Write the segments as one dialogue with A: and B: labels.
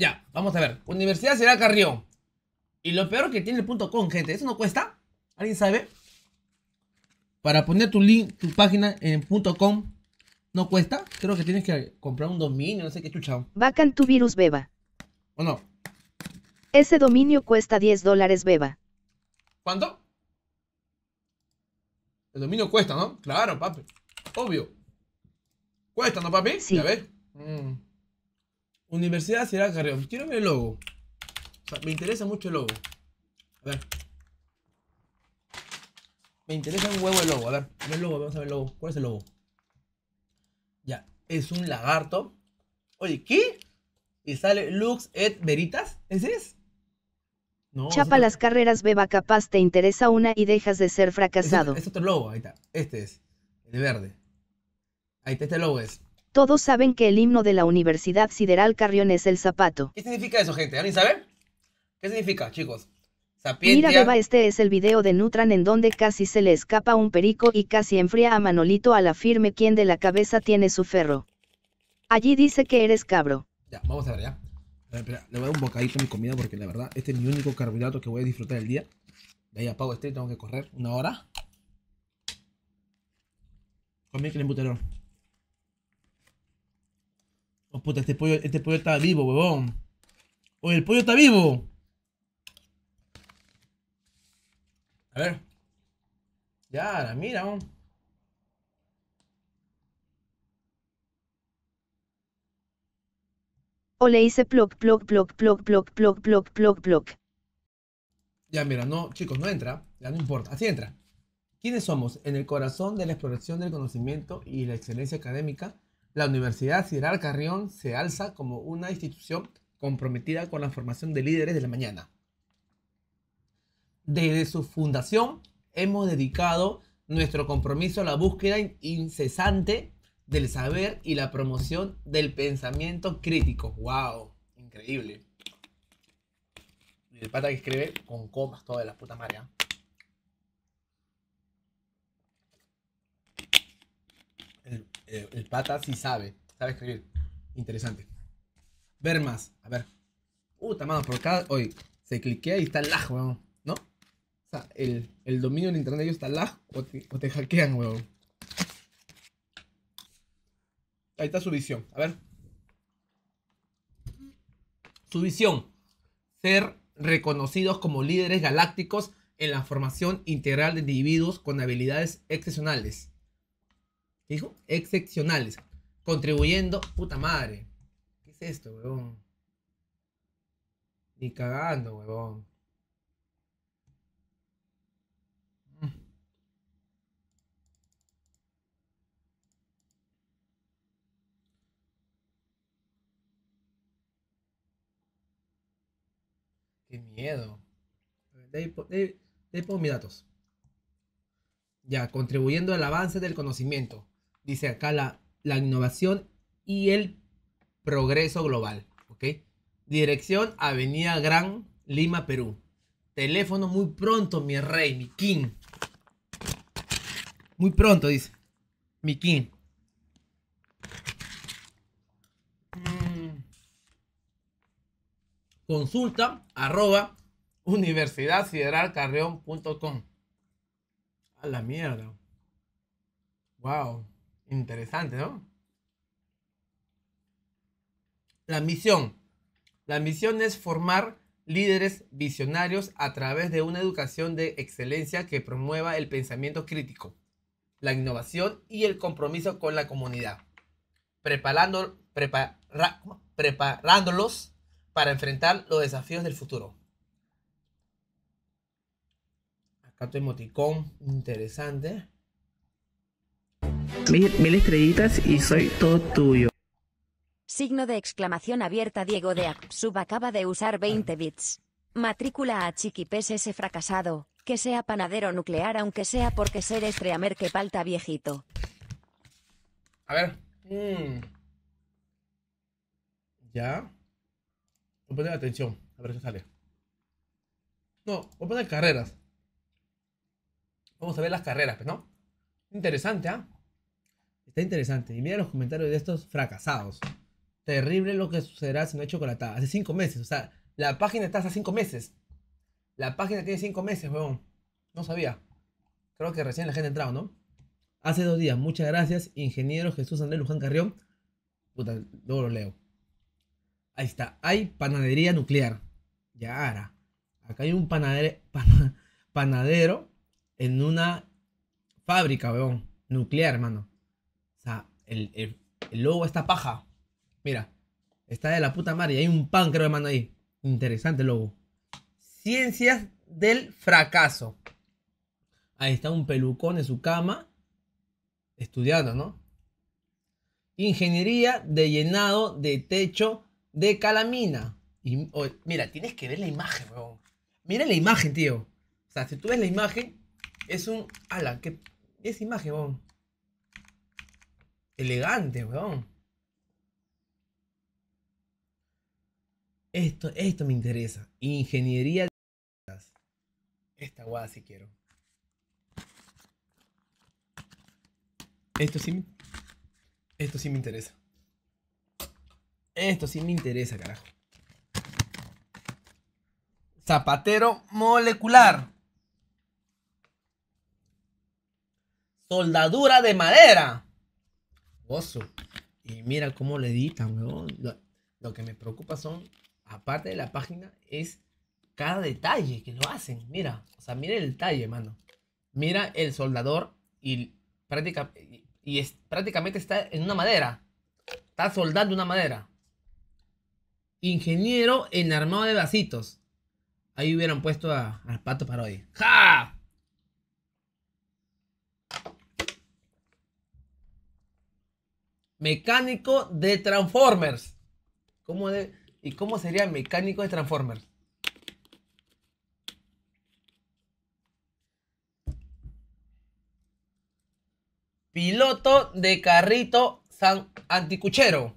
A: Ya, vamos a ver. Universidad será Carrión. Y lo peor que tiene el punto com, gente. ¿Eso no cuesta? ¿Alguien sabe? Para poner tu link, tu página en punto com, ¿no cuesta? Creo que tienes que comprar un dominio, no sé qué chuchao. Bacan tu virus beba. ¿O no? Ese dominio cuesta 10 dólares beba. ¿Cuánto? El dominio cuesta, ¿no? Claro, papi. Obvio. Cuesta, ¿no, papi? Sí. a ver mm. Universidad será Carrió. Pues, quiero ver el logo. O sea, me interesa mucho el logo. A ver. Me interesa un huevo el logo. A ver, a el logo, vamos a ver el logo. ¿Cuál es el logo? Ya, es un lagarto. Oye, ¿qué? Y sale Lux et Veritas. ¿Ese es? No, Chapa las carreras, beba, capaz te interesa una y dejas de ser fracasado. Es, es otro logo, ahí está. Este es, el de verde. Ahí está, este logo es. Todos saben que el himno de la Universidad Sideral Carrión es el zapato. ¿Qué significa eso, gente? ¿Alguien sabe? ¿Qué significa, chicos? Mira, Beba, este es el video de Nutran en donde casi se le escapa un perico y casi enfría a Manolito a la firme quien de la cabeza tiene su ferro. Allí dice que eres cabro. Ya, vamos a ver, ya. A ver, espera, le voy a dar un bocadito a mi comida porque la verdad, este es mi único carbohidrato que voy a disfrutar el día. De ahí apago este, tengo que correr una hora. Comí que el Oh puta, este, este pollo, está vivo, huevón. o el pollo está vivo. A ver. Ya, la mira, O le hice ploc, ploc, ploc, ploc, ploc, ploc, ploc, ploc, ploc. Ya, mira, no, chicos, no entra. Ya no importa. Así entra. ¿Quiénes somos? En el corazón de la exploración del conocimiento y la excelencia académica la Universidad Sideral Carrión se alza como una institución comprometida con la formación de líderes de la mañana. Desde su fundación hemos dedicado nuestro compromiso a la búsqueda incesante del saber y la promoción del pensamiento crítico. ¡Wow! Increíble. el pata que escribe con comas toda la puta marea. ¿ah? Eh, el, pata sí sabe, sabe escribir. Interesante. Ver más, a ver. Puta mano, por acá, Hoy se cliquea y está lag, weón. ¿No? O sea, el, dominio en internet ellos está lag o te, o te hackean, weón. Ahí está su visión. A ver. Su visión. Ser reconocidos como líderes galácticos en la formación integral de individuos con habilidades excepcionales Excepcionales. Contribuyendo. Puta madre. ¿Qué es esto, weón? Ni cagando, weón. Qué miedo. De ahí, de mis datos. Ya, contribuyendo al avance del conocimiento dice acá la, la innovación y el progreso global. ¿Ok? Dirección Avenida Gran Lima, Perú. Teléfono muy pronto, mi rey, mi king. Muy pronto, dice. Mi king. Mm. Consulta arroba universidadsideralcarreón.com. A la mierda. Wow. Interesante, ¿no? La misión. La misión es formar líderes visionarios a través de una educación de excelencia que promueva el pensamiento crítico, la innovación y el compromiso con la comunidad, preparándolos para enfrentar los desafíos del futuro. Acá tu emoticón interesante. Mil, estrellitas y soy todo tuyo. Signo de exclamación abierta Diego de Sub acaba de usar 20 bits. Matrícula a Chiquipes ese fracasado, que sea panadero nuclear aunque sea porque ser estreamer que falta viejito. A ver. Mm. Ya. Voy a poner atención, a ver si sale. No, voy a poner carreras. Vamos a ver las carreras, ¿no? Interesante, ¿ah? Está interesante. Y mira los comentarios de estos fracasados. Terrible lo que sucederá si no hay chocolatada. Hace cinco meses. O sea, la página está hace cinco meses. La página tiene cinco meses, weón. No sabía. Creo que recién la gente ha entrado, ¿no? Hace dos días. Muchas gracias, ingeniero Jesús Andrés Luján Carrión. Puta, luego lo leo. Ahí está. Hay panadería nuclear. Ya, ahora. Acá hay un panadero en una fábrica, weón. Nuclear, hermano. O sea, el, el, logo está paja. Mira, está de la puta madre. Y hay un pan, creo, hermano, ahí. Interesante el logo. Ciencias del fracaso. Ahí está un pelucón en su cama. Estudiando, ¿no? Ingeniería de llenado de techo de calamina. Y, mira, tienes que ver la imagen, weón. Mira la imagen, tío. O sea, si tú ves la imagen, es un. ¡Hala! ¿qué, es imagen, weón elegante, weón. Esto, esto me interesa. Ingeniería de... Esta guada sí quiero. Esto sí, esto sí me interesa. Esto sí me interesa, carajo. Zapatero molecular. Soldadura de madera. Y mira cómo le editan, Lo, que me preocupa son, aparte de la página, es cada detalle que lo hacen. Mira, o sea, mira el detalle, mano. Mira el soldador y, y, prácticamente está en una madera. Está soldando una madera. Ingeniero en armado de vasitos. Ahí hubieran puesto al pato para hoy. ¡Ja! Mecánico de Transformers. de, ¿Y cómo sería mecánico de Transformers? Piloto de carrito San Anticuchero.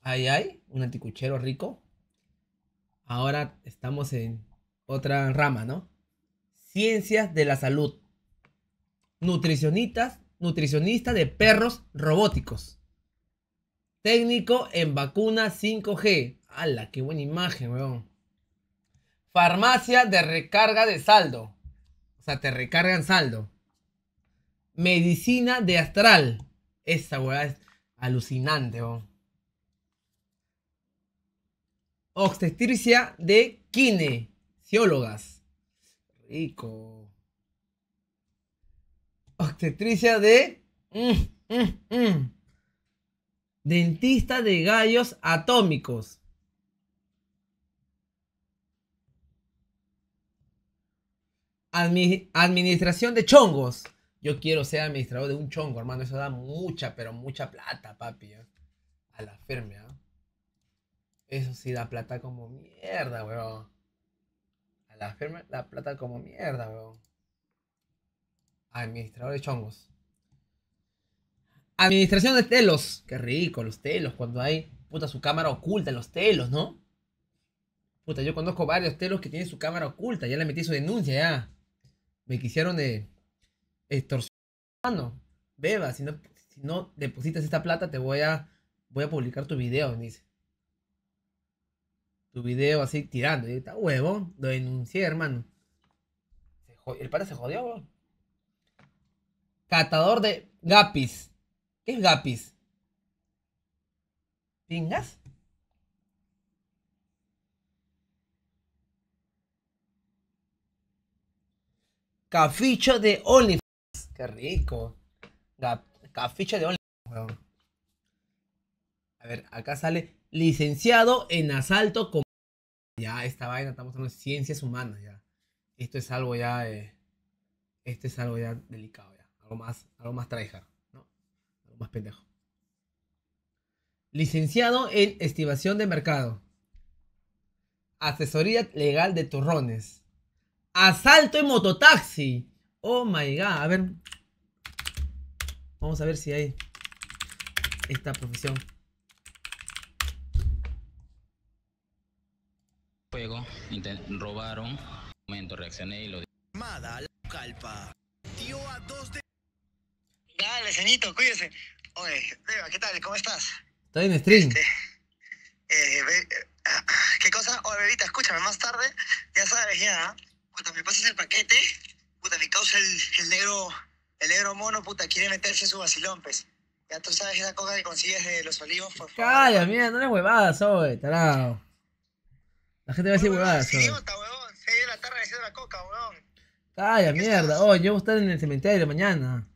A: Ahí hay un anticuchero rico. Ahora estamos en otra rama, ¿no? Ciencias de la salud. Nutricionistas, nutricionista de perros robóticos. Técnico en vacuna 5G. ¡Hala, qué buena imagen, weón! Farmacia de recarga de saldo. O sea, te recargan saldo. Medicina de astral. Esa, weá es alucinante, weón. Obstetricia de kinesiólogas. Rico. Obstetricia de. Mm, mm, mm. Dentista de gallos atómicos. administración de chongos. Yo quiero ser administrador de un chongo, hermano. Eso da mucha, pero mucha plata, papi. ¿eh? A la firme, ¿eh? Eso sí da plata como mierda, weón. A la firme da plata como mierda, weón. Administrador de chongos. Administración de telos. Qué rico, los telos. Cuando hay, puta, su cámara oculta, los telos, ¿no? Puta, yo conozco varios telos que tienen su cámara oculta. Ya le metí su denuncia, ya. Me quisieron de eh, extorsionar. Beba, si no, depositas esta plata, te voy a, voy a publicar tu video, dice. Tu video así tirando. Y está huevo. Lo denuncié, hermano. El padre se jodió, Catador de gapis es Gapis? ¿Pingas? Caficho de Olif. Qué rico. caficho de OnlyFans, A ver, acá sale licenciado en asalto con... Ya, esta vaina, estamos hablando ciencias humanas ya. Esto es algo ya... Eh, es algo ya delicado Algo más, algo más pendejo. Licenciado en Estimación de Mercado. Asesoría legal de turrones. Asalto en mototaxi. Oh my god. A ver. Vamos a ver si hay esta profesión. Juego, robaron. Momento, reaccioné y lo Mada, calpa. Tío a dos de. Dale, cenito, cuídese. Oye, Beba, ¿qué tal? ¿Cómo estás? Estoy en stream? Este, eh, ah, ¿Qué cosa? Oye, Bebita, escúchame, más tarde, ya sabes, ya. Puta, me pasas el paquete. Puta, me causa el, el negro el negro mono, puta, quiere meterse su vacilón, pues. Ya tú sabes que la coca que consigues de los olivos, por favor. Calla, mierda! no le huevadas, oye, tarado. La gente va a decir huevadas, oye. Idiota, huevón. Se de la tarde la coca, huevón. Calla, mierda. Oye, yo voy a estar en el cementerio mañana.